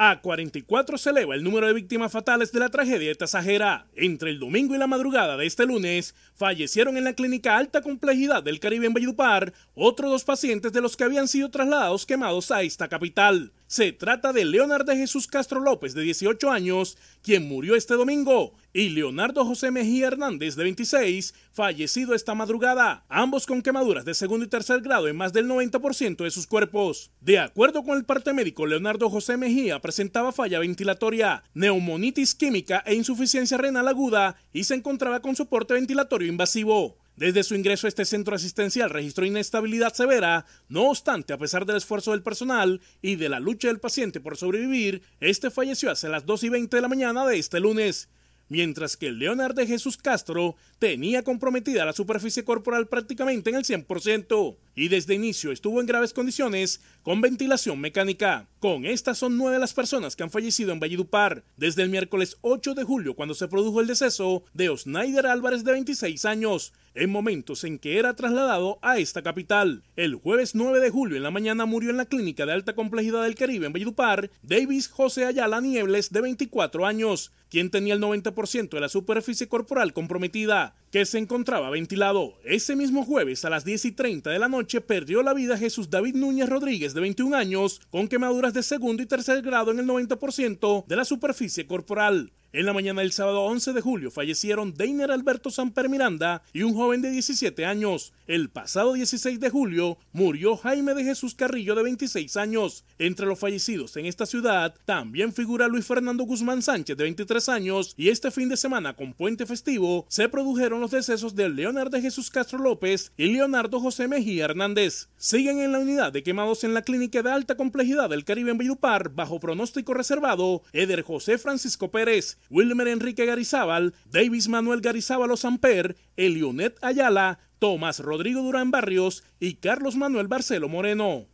A 44 se eleva el número de víctimas fatales de la tragedia de tasajera. Entre el domingo y la madrugada de este lunes, fallecieron en la clínica Alta Complejidad del Caribe en Valledupar otros dos pacientes de los que habían sido trasladados quemados a esta capital. Se trata de Leonardo Jesús Castro López, de 18 años, quien murió este domingo, y Leonardo José Mejía Hernández, de 26, fallecido esta madrugada, ambos con quemaduras de segundo y tercer grado en más del 90% de sus cuerpos. De acuerdo con el parte médico, Leonardo José Mejía presentaba falla ventilatoria, neumonitis química e insuficiencia renal aguda y se encontraba con soporte ventilatorio invasivo. Desde su ingreso a este centro asistencial registró inestabilidad severa, no obstante, a pesar del esfuerzo del personal y de la lucha del paciente por sobrevivir, este falleció hace las 2 y 20 de la mañana de este lunes mientras que Leonardo Jesús Castro tenía comprometida la superficie corporal prácticamente en el 100% y desde inicio estuvo en graves condiciones con ventilación mecánica. Con estas son nueve las personas que han fallecido en Valledupar desde el miércoles 8 de julio cuando se produjo el deceso de Osnider Álvarez de 26 años, en momentos en que era trasladado a esta capital. El jueves 9 de julio en la mañana murió en la clínica de alta complejidad del Caribe en Valledupar Davis José Ayala Niebles de 24 años, quien tenía el 90% de la superficie corporal comprometida, que se encontraba ventilado. Ese mismo jueves a las 10 y 30 de la noche perdió la vida Jesús David Núñez Rodríguez de 21 años con quemaduras de segundo y tercer grado en el 90% de la superficie corporal. En la mañana del sábado 11 de julio fallecieron Deiner Alberto Sanper Miranda y un joven de 17 años. El pasado 16 de julio murió Jaime de Jesús Carrillo de 26 años. Entre los fallecidos en esta ciudad también figura Luis Fernando Guzmán Sánchez de 23 años y este fin de semana con puente festivo se produjeron los decesos de Leonardo de Jesús Castro López y Leonardo José Mejía Hernández. Siguen en la unidad de quemados en la clínica de alta complejidad del Caribe en bajo pronóstico reservado Eder José Francisco Pérez Wilmer Enrique Garizábal, Davis Manuel Garizábal Samper, Elionet Ayala, Tomás Rodrigo Durán Barrios y Carlos Manuel Barcelo Moreno.